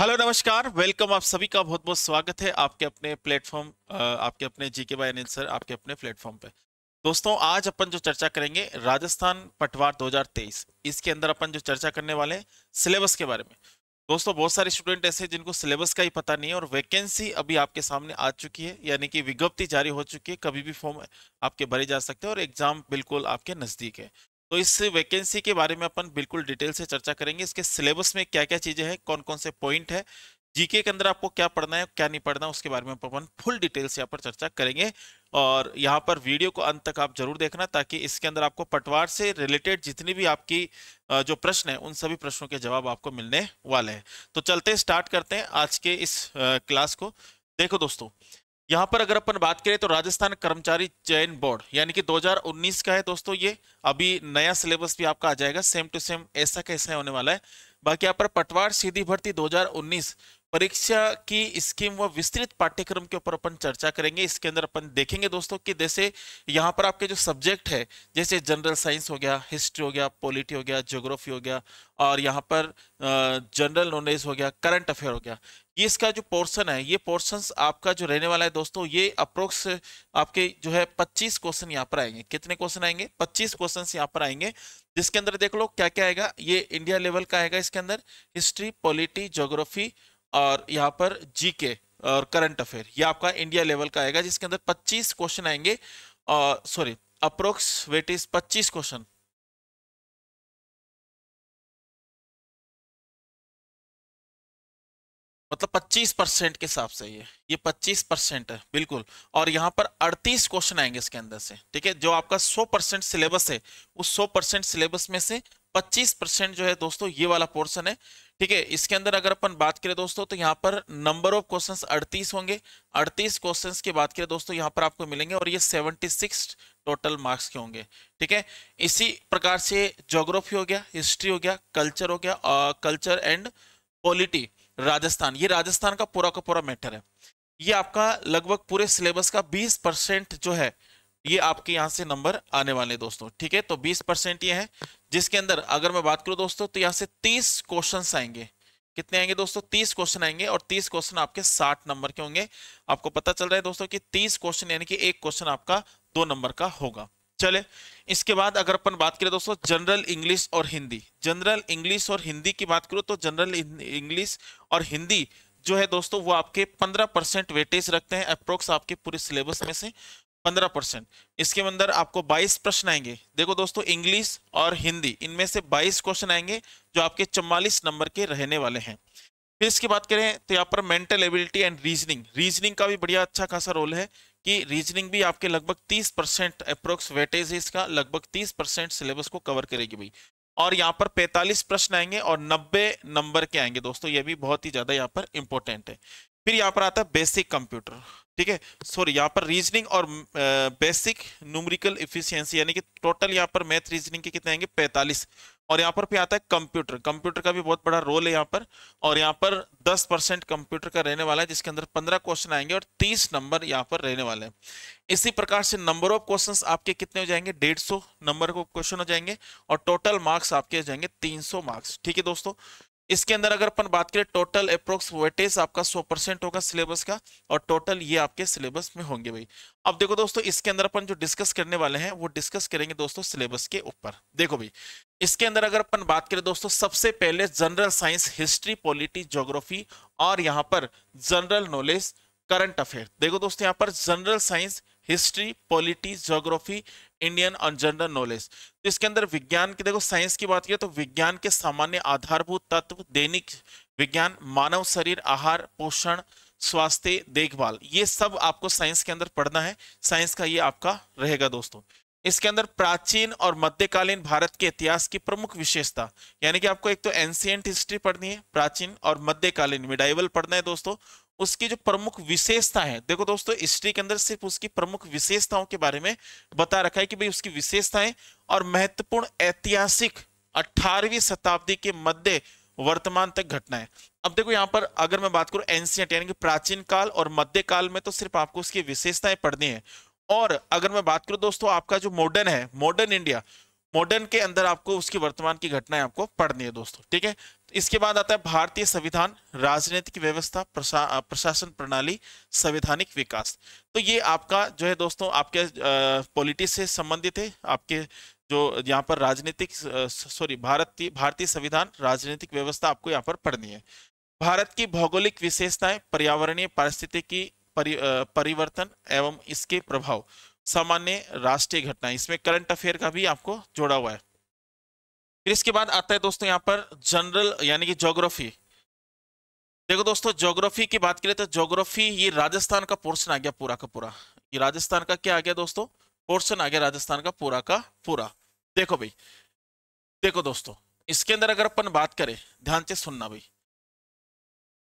hello नमस्कार welcome आप सभी का बहुत बहुत स्वागत है आपके अपने प्लेटफॉर्म आपके अपने जीके बाय सर आपके अपने प्लेटफॉर्म पे दोस्तों आज अपन जो चर्चा करेंगे राजस्थान पटवार 2023 इसके अंदर अपन जो चर्चा करने वाले हैं सिलेबस के बारे में दोस्तों बहुत सारे स्टूडेंट ऐसे हैं जिनको सिलेबस का ही पता नहीं है और वैकेंसी अभी आपके सामने आ चुकी है यानी कि विज्ञप्ति जारी हो चुकी है कभी भी फॉर्म आपके भरे जा सकते हैं और एग्जाम बिल्कुल आपके नज़दीक है तो इस वैकेंसी के बारे में अपन बिल्कुल डिटेल से चर्चा करेंगे इसके सिलेबस में क्या क्या चीज़ें हैं कौन कौन से पॉइंट है जीके के अंदर आपको क्या पढ़ना है क्या नहीं पढ़ना है उसके बारे में अपन फुल डिटेल से यहाँ पर चर्चा करेंगे और यहाँ पर वीडियो को अंत तक आप जरूर देखना ताकि इसके अंदर आपको पटवार से रिलेटेड जितनी भी आपकी जो प्रश्न है उन सभी प्रश्नों के जवाब आपको मिलने वाले हैं तो चलते स्टार्ट करते हैं आज के इस क्लास को देखो दोस्तों यहाँ पर अगर अपन बात करें तो राजस्थान कर्मचारी चयन बोर्ड यानी कि 2019 का है दोस्तों ये अभी नया सिलेबस भी आपका आ जाएगा सेम टू सेम ऐसा कैसा होने वाला है बाकी यहाँ पर पटवार सीधी भर्ती 2019 परीक्षा की स्कीम व विस्तृत पाठ्यक्रम के ऊपर अपन चर्चा करेंगे इसके अंदर अपन देखेंगे दोस्तों कि जैसे यहाँ पर आपके जो सब्जेक्ट है जैसे जनरल साइंस हो गया हिस्ट्री हो गया पॉलिटी हो गया ज्योग्राफी हो गया और यहाँ पर जनरल नॉलेज हो गया करंट अफेयर हो गया ये इसका जो पोर्शन है ये पोर्शन आपका जो रहने वाला है दोस्तों ये अप्रोक्स आपके जो है पच्चीस क्वेश्चन यहाँ पर आएंगे कितने क्वेश्चन आएंगे पच्चीस क्वेश्चन यहाँ पर आएंगे जिसके अंदर देख लो क्या क्या आएगा ये इंडिया लेवल का आएगा इसके अंदर हिस्ट्री पॉलिटी ज्योग्राफी और यहाँ पर जीके और करंट अफेयर ये आपका इंडिया लेवल का आएगा जिसके अंदर 25 क्वेश्चन आएंगे और sorry approx weight is 25 question मतलब 25 परसेंट के हिसाब से ये ये 25 परसेंट है बिल्कुल और यहाँ पर 38 क्वेश्चन आएंगे इसके अंदर से ठीक है जो आपका 100 परसेंट सिलेबस है उस 100 परसेंट सिलेबस में से 25 परसेंट जो है दोस्तों ये वाला पोर्शन है ठीक है इसके अंदर अगर अपन बात करें दोस्तों तो यहाँ पर नंबर ऑफ क्वेश्चंस 38 होंगे 38 क्वेश्चंस की बात करें दोस्तों यहाँ पर आपको मिलेंगे और ये 76 टोटल मार्क्स के होंगे ठीक है इसी प्रकार से जोग्राफी हो गया हिस्ट्री हो गया कल्चर हो गया कल्चर एंड पॉलिटी राजस्थान ये राजस्थान का पूरा का पूरा मैटर है ये आपका लगभग पूरे सिलेबस का बीस परसेंट जो है ये आपके यहाँ से नंबर आने वाले दोस्तों ठीक है तो 20 परसेंट ये है जिसके अंदर अगर मैं बात करूँ दोस्तों तो यहाँ से 30 क्वेश्चन आएंगे कितने आएंगे दोस्तों 30 क्वेश्चन आएंगे और 30 क्वेश्चन आपके 60 नंबर के होंगे आपको पता चल रहा है दोस्तों कि 30 क्वेश्चन यानी कि एक क्वेश्चन आपका दो नंबर का होगा चले इसके बाद अगर अपन बात करें दोस्तों जनरल इंग्लिश और हिंदी जनरल इंग्लिश और हिंदी की बात करो तो जनरल इंग्लिश और हिंदी जो है दोस्तों वो आपके 15 परसेंट वेटेज रखते हैं अप्रोक्स आपके पूरे सिलेबस में से पंद्रह परसेंट इसके अंदर आपको बाईस प्रश्न आएंगे देखो दोस्तों इंग्लिश और हिंदी इनमें से बाईस क्वेश्चन आएंगे जो आपके चौवालीस नंबर के रहने वाले हैं फिर इसकी बात करें तो यहाँ पर mental ability and reasoning reasoning का भी बढ़िया अच्छा खासा रोल है कि रीजनिंग भी आपके लगभग 30 परसेंट अप्रोक्स वेटेज है इसका लगभग 30 परसेंट सिलेबस को कवर करेगी भाई और यहाँ पर 45 प्रश्न आएंगे और 90 नंबर के आएंगे दोस्तों ये भी बहुत ही ज़्यादा यहाँ पर इंपॉर्टेंट है फिर यहाँ पर आता है बेसिक कंप्यूटर ठीक है सॉरी यहाँ पर रीजनिंग और बेसिक न्यूमरिकल इफिशियंसी यानी कि टोटल यहाँ पर मैथ रीजनिंग के कितने आएंगे 45 और यहाँ पर भी आता है कंप्यूटर कंप्यूटर का भी बहुत बड़ा रोल है यहाँ पर और यहाँ पर 10 परसेंट कंप्यूटर का रहने वाला है जिसके अंदर 15 क्वेश्चन आएंगे और 30 नंबर यहाँ पर रहने वाले हैं इसी प्रकार से नंबर ऑफ क्वेश्चन आपके कितने हो जाएंगे डेढ़ नंबर को क्वेश्चन हो जाएंगे और टोटल मार्क्स आपके हो जाएंगे तीन मार्क्स ठीक है दोस्तों इसके अंदर अगर अपन बात करें टोटल अप्रोक्स वेटेज आपका 100 परसेंट होगा सिलेबस का और टोटल ये आपके सिलेबस में होंगे भाई अब देखो दोस्तों इसके अंदर अपन जो डिस्कस करने वाले हैं वो डिस्कस करेंगे दोस्तों सिलेबस के ऊपर देखो भाई इसके अंदर अगर अपन बात करें दोस्तों सबसे पहले general science history polity geography और यहाँ पर जनरल नॉलेज करंट अफेयर देखो दोस्तों यहाँ पर general science history polity geography Indian और जनरल नॉलेज इसके अंदर विज्ञान की देखो साइंस की बात की तो विज्ञान के सामान्य आधारभूत तत्व दैनिक विज्ञान मानव शरीर आहार पोषण स्वास्थ्य देखभाल ये सब आपको साइंस के अंदर पढ़ना है साइंस का ये आपका रहेगा दोस्तों इसके अंदर प्राचीन और मध्यकालीन भारत के इतिहास की प्रमुख विशेषता यानी कि आपको एक तो एंशियंट हिस्ट्री पढ़नी है प्राचीन और मध्यकालीन मिडाइवल पढ़ना है दोस्तों उसकी जो प्रमुख विशेषता है देखो दोस्तों हिस्ट्री के अंदर सिर्फ उसकी प्रमुख विशेषताओं के बारे में बता रखा है कि भाई उसकी विशेषताएं और महत्वपूर्ण ऐतिहासिक 18वीं शताब्दी के मध्य वर्तमान तक घटनाएं अब देखो यहाँ पर अगर मैं बात करूं एंशियंट यानी कि प्राचीन काल और मध्य काल में तो सिर्फ आपको उसकी विशेषताएं पढ़नी है और अगर मैं बात करूं दोस्तों आपका जो मॉडर्न है मॉडर्न इंडिया मॉडर्न के अंदर आपको उसकी वर्तमान की घटनाएं आपको पढ़नी है दोस्तों ठीक है इसके बाद आता है भारतीय संविधान राजनीतिक व्यवस्था प्रशा, प्रशासन प्रणाली संवैधानिक विकास तो ये आपका जो है दोस्तों आपके पॉलिटिक्स से संबंधित है आपके जो यहाँ पर राजनीतिक सॉरी भारतीय भारतीय संविधान राजनीतिक व्यवस्था आपको यहाँ पर पढ़नी है भारत की भौगोलिक विशेषताएं पर्यावरणीय पारिस्थितिकी परि, परिवर्तन एवं इसके प्रभाव सामान्य राष्ट्रीय घटना इसमें करंट अफेयर का भी आपको जोड़ा हुआ है फिर इसके बाद आता है दोस्तों यहाँ पर जनरल यानी कि जोग्राफी देखो दोस्तों जोग्राफी की बात करें तो जोग्राफी ये राजस्थान का पोर्शन आ गया पूरा का पूरा ये राजस्थान का क्या आ गया दोस्तों पोर्शन आ गया राजस्थान का पूरा का पूरा देखो भाई देखो दोस्तों इसके अंदर अगर अपन बात करें ध्यान से सुनना भाई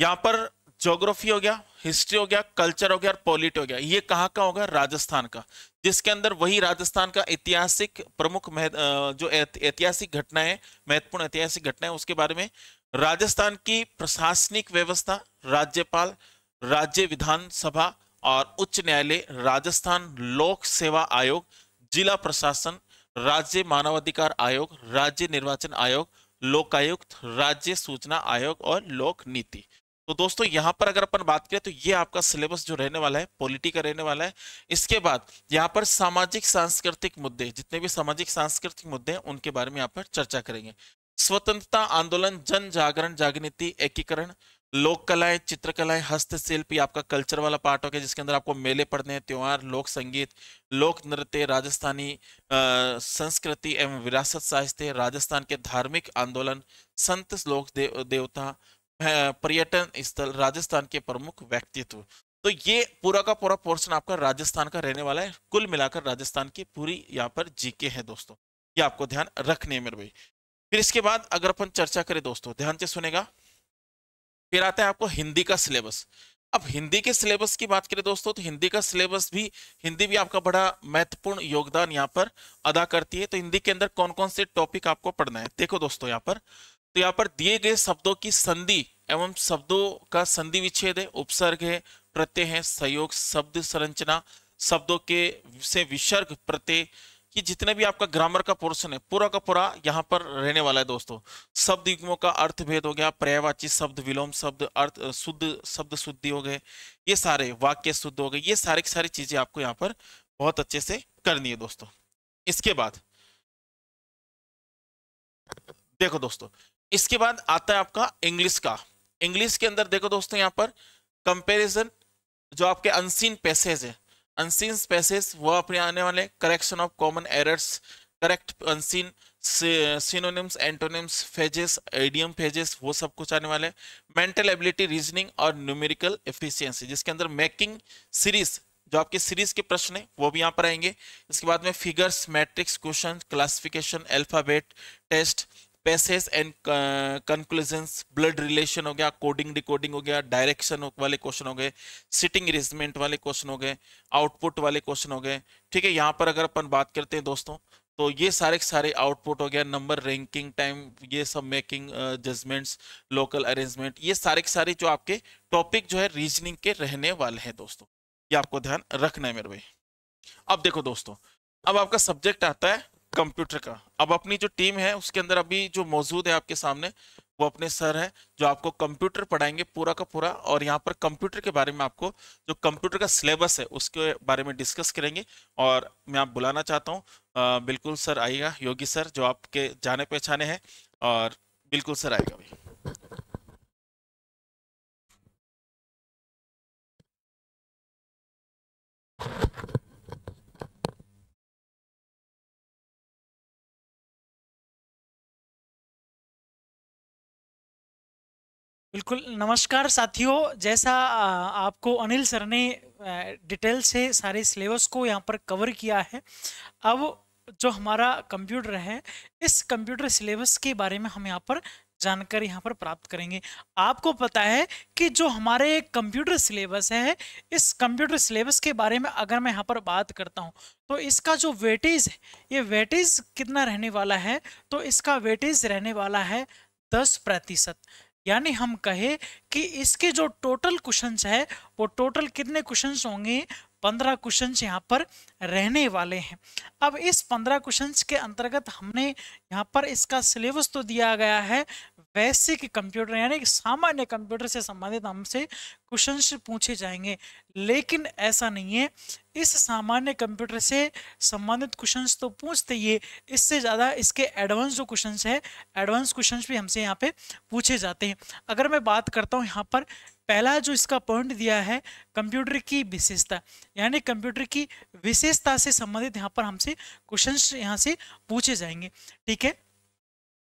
यहाँ पर जोग्राफी हो गया हिस्ट्री हो गया कल्चर हो गया और पॉलिटी हो गया ये कहाँ का होगा राजस्थान का जिसके अंदर वही राजस्थान का ऐतिहासिक प्रमुख जो ऐतिहासिक घटनाएं महत्वपूर्ण ऐतिहासिक घटनाएं उसके बारे में राजस्थान की प्रशासनिक व्यवस्था राज्यपाल राज्य विधानसभा और उच्च न्यायालय राजस्थान लोक सेवा आयोग जिला प्रशासन राज्य मानवाधिकार आयोग राज्य निर्वाचन आयोग लोकायुक्त राज्य सूचना आयोग और लोक नीति तो दोस्तों यहाँ पर अगर अपन बात करें तो ये आपका सिलेबस जो रहने वाला है पॉलिटी का रहने वाला है इसके बाद यहाँ पर सामाजिक सांस्कृतिक मुद्दे जितने भी सामाजिक सांस्कृतिक मुद्दे हैं उनके बारे में यहाँ पर चर्चा करेंगे स्वतंत्रता आंदोलन जन जागरण जागृति एकीकरण लोक कलाएं चित्रकलाएं हस्तशिल्प या आपका कल्चर वाला पार्ट हो गया जिसके अंदर आपको मेले पढ़ने हैं त्यौहार लोक संगीत लोक नृत्य राजस्थानी संस्कृति एवं विरासत साहित्य राजस्थान के धार्मिक आंदोलन संत लोक देव देवता पर्यटन स्थल राजस्थान के प्रमुख व्यक्तित्व तो ये पूरा का पूरा पोर्शन आपका राजस्थान का रहने वाला है कुल मिलाकर राजस्थान की पूरी यहाँ पर जीके है दोस्तों ये आपको ध्यान रखने है मेरे भाई फिर इसके बाद अगर अपन चर्चा करें दोस्तों ध्यान से सुनेगा फिर आता है आपको हिंदी का सिलेबस अब हिंदी के सिलेबस की बात करें दोस्तों तो हिंदी का सिलेबस भी हिंदी भी आपका बड़ा महत्वपूर्ण योगदान यहाँ पर अदा करती है तो हिंदी के अंदर कौन कौन से टॉपिक आपको पढ़ना है देखो दोस्तों यहाँ पर तो यहाँ पर दिए गए शब्दों की संधि एवं शब्दों का संधि विच्छेद है उपसर्ग है प्रत्यय है संयोग शब्द संरचना शब्दों के से विसर्ग प्रत्यय कि जितने भी आपका ग्रामर का पोर्शन है पूरा का पूरा यहाँ पर रहने वाला है दोस्तों शब्द युग्मों का अर्थ भेद हो गया पर्यायवाची शब्द विलोम शब्द अर्थ शुद्ध शब्द शुद्धि हो गए ये सारे वाक्य शुद्ध हो गए ये सारी की सारी चीजें आपको यहाँ पर बहुत अच्छे से करनी है दोस्तों इसके बाद देखो दोस्तों इसके बाद आता है आपका इंग्लिश का इंग्लिश के अंदर देखो दोस्तों यहाँ पर कंपेरिजन जो आपके अनसीन पैसेज है अनसीन पैसेज वो अपने आने वाले correction of common errors correct unseen synonyms antonyms phrases idiom phrases वो सब कुछ आने वाले हैं मेंटल एबिलिटी रीजनिंग और न्यूमेरिकल एफिशिएंसी जिसके अंदर मेकिंग सीरीज जो आपके सीरीज के प्रश्न है वो भी यहाँ पर आएंगे इसके बाद में figures matrix question classification alphabet test passage and conclusion blood relation हो गया कोडिंग डिकोडिंग हो गया डायरेक्शन वाले क्वेश्चन हो गए सिटिंग अरेंजमेंट वाले क्वेश्चन हो गए आउटपुट वाले क्वेश्चन हो गए ठीक है यहाँ पर अगर अपन बात करते हैं दोस्तों तो ये सारे सारे आउटपुट हो गया नंबर रैंकिंग टाइम ये सब मेकिंग जजमेंट्स लोकल अरेंजमेंट ये सारे के सारे जो आपके टॉपिक जो है रीजनिंग के रहने वाले हैं दोस्तों ये आपको ध्यान रखना है मेरे भाई अब देखो दोस्तों अब आपका सब्जेक्ट आता है कंप्यूटर का अब अपनी जो टीम है उसके अंदर अभी जो मौजूद है आपके सामने वो अपने सर है जो आपको कंप्यूटर पढ़ाएंगे पूरा का पूरा और यहाँ पर कंप्यूटर के बारे में आपको जो कंप्यूटर का सिलेबस है उसके बारे में डिस्कस करेंगे और मैं आप बुलाना चाहता हूँ बिल्कुल सर आइएगा योगी सर जो आपके जाने पहचाने हैं और बिल्कुल सर आएगा भाई बिल्कुल नमस्कार साथियों जैसा आपको अनिल सर ने डिटेल से सारे सिलेबस को यहाँ पर कवर किया है अब जो हमारा कंप्यूटर है इस कंप्यूटर सिलेबस के बारे में हम यहाँ पर जानकारी यहाँ पर प्राप्त करेंगे आपको पता है कि जो हमारे कंप्यूटर सिलेबस है इस कंप्यूटर सिलेबस के बारे में अगर मैं यहाँ पर बात करता हूँ तो इसका जो वेटेज है ये वेटेज कितना रहने वाला है तो इसका वेटेज रहने वाला है दस प्रतिशत यानी हम कहे कि इसके जो टोटल क्वेश्चंस है वो टोटल कितने क्वेश्चंस होंगे पंद्रह क्वेश्चन यहाँ पर रहने वाले हैं अब इस पंद्रह क्वेश्चन के अंतर्गत हमने यहाँ पर इसका सिलेबस तो दिया गया है बेसिक कंप्यूटर यानी सामान्य कंप्यूटर से संबंधित हमसे क्वेश्चन पूछे जाएंगे लेकिन ऐसा नहीं है इस सामान्य कंप्यूटर से संबंधित क्वेश्चन तो पूछते ही इससे ज़्यादा इसके एडवांस जो क्वेश्चन है एडवांस क्वेश्चन भी हमसे यहाँ पे पूछे जाते हैं अगर मैं बात करता हूँ यहाँ पर पहला जो इसका पॉइंट दिया है कंप्यूटर की विशेषता यानी कंप्यूटर की विशेषता से संबंधित यहाँ पर हमसे क्वेश्चन यहाँ से पूछे जाएंगे ठीक है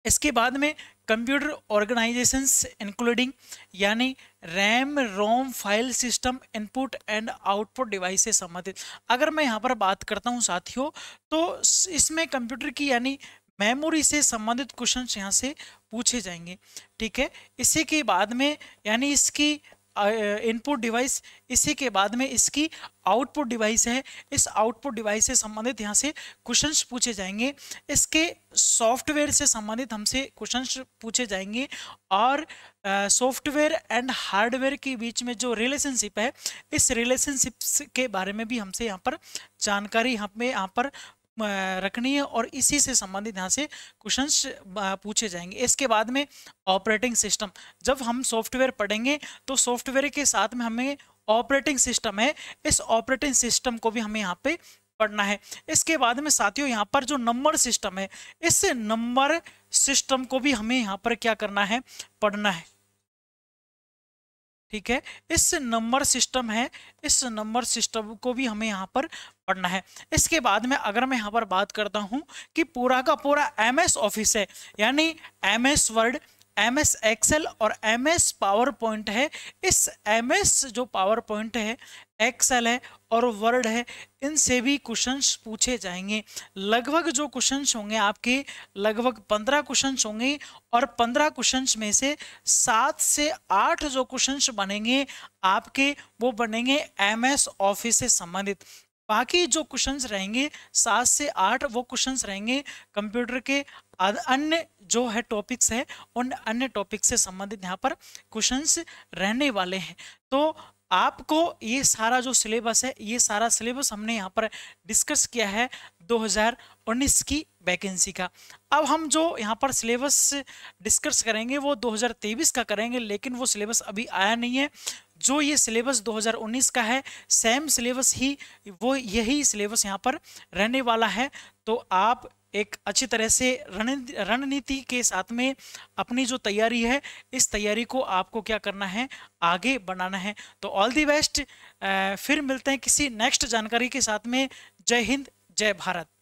इसके बाद में कंप्यूटर ऑर्गेनाइजेशंस इंक्लूडिंग यानी RAM ROM file system input and output device से संबंधित अगर मैं यहाँ पर बात करता हूँ साथियों तो इसमें कंप्यूटर की यानी मेमोरी से संबंधित क्वेश्चन यहाँ से पूछे जाएंगे ठीक है इसी के बाद में यानी इसकी इनपुट डिवाइस इसी के बाद में इसकी आउटपुट डिवाइस है इस आउटपुट डिवाइस से संबंधित यहाँ से क्वेश्चंस पूछे जाएंगे इसके सॉफ्टवेयर से संबंधित हमसे क्वेश्चंस पूछे जाएंगे और सॉफ्टवेयर एंड हार्डवेयर के बीच में जो रिलेशनशिप है इस रिलेशनशिप के बारे में भी हमसे यहाँ पर जानकारी हमें यहाँ पर रखनी है और इसी से संबंधित यहाँ से क्वेश्चंस पूछे जाएंगे इसके बाद में ऑपरेटिंग सिस्टम जब हम सॉफ्टवेयर पढ़ेंगे तो सॉफ्टवेयर के साथ में हमें ऑपरेटिंग सिस्टम है इस ऑपरेटिंग सिस्टम को भी हमें यहाँ पे पढ़ना है इसके बाद में साथियों यहाँ पर जो नंबर सिस्टम है इस नंबर सिस्टम को भी हमें यहाँ पर क्या करना है पढ़ना है ठीक है इस नंबर सिस्टम है इस नंबर सिस्टम को भी हमें यहाँ पर पढ़ना है इसके बाद में अगर मैं यहाँ पर बात करता हूँ कि पूरा का पूरा एम एस ऑफिस है यानी M S Word M S Excel और एम एस पावर पॉइंट है इस एम एस जो पावर पॉइंट है एक्सेल है और वर्ड है इनसे भी क्वेश्चंस पूछे जाएंगे लगभग जो क्वेश्चंस होंगे आपके लगभग पंद्रह क्वेश्चंस होंगे और पंद्रह क्वेश्चंस में से सात से आठ जो क्वेश्चंस बनेंगे आपके वो बनेंगे एमएस ऑफिस से संबंधित बाकी जो क्वेश्चंस रहेंगे सात से आठ वो क्वेश्चंस रहेंगे कंप्यूटर के अन्य जो है टॉपिक्स है उन अन्य टॉपिक से संबंधित यहाँ पर क्वेश्चंस रहने वाले हैं तो आपको ये सारा जो सिलेबस है ये सारा सिलेबस हमने यहाँ पर डिस्कस किया है 2019 की वैकेंसी का अब हम जो यहाँ पर सिलेबस डिस्कस करेंगे वो 2023 का करेंगे लेकिन वो सिलेबस अभी आया नहीं है जो ये सिलेबस 2019 का है सेम सिलेबस ही वो यही सिलेबस यहाँ पर रहने वाला है तो आप एक अच्छी तरह से रण रणनीति के साथ में अपनी जो तैयारी है इस तैयारी को आपको क्या करना है आगे बढ़ाना है तो ऑल दी बेस्ट फिर मिलते हैं किसी नेक्स्ट जानकारी के साथ में जय हिंद जय भारत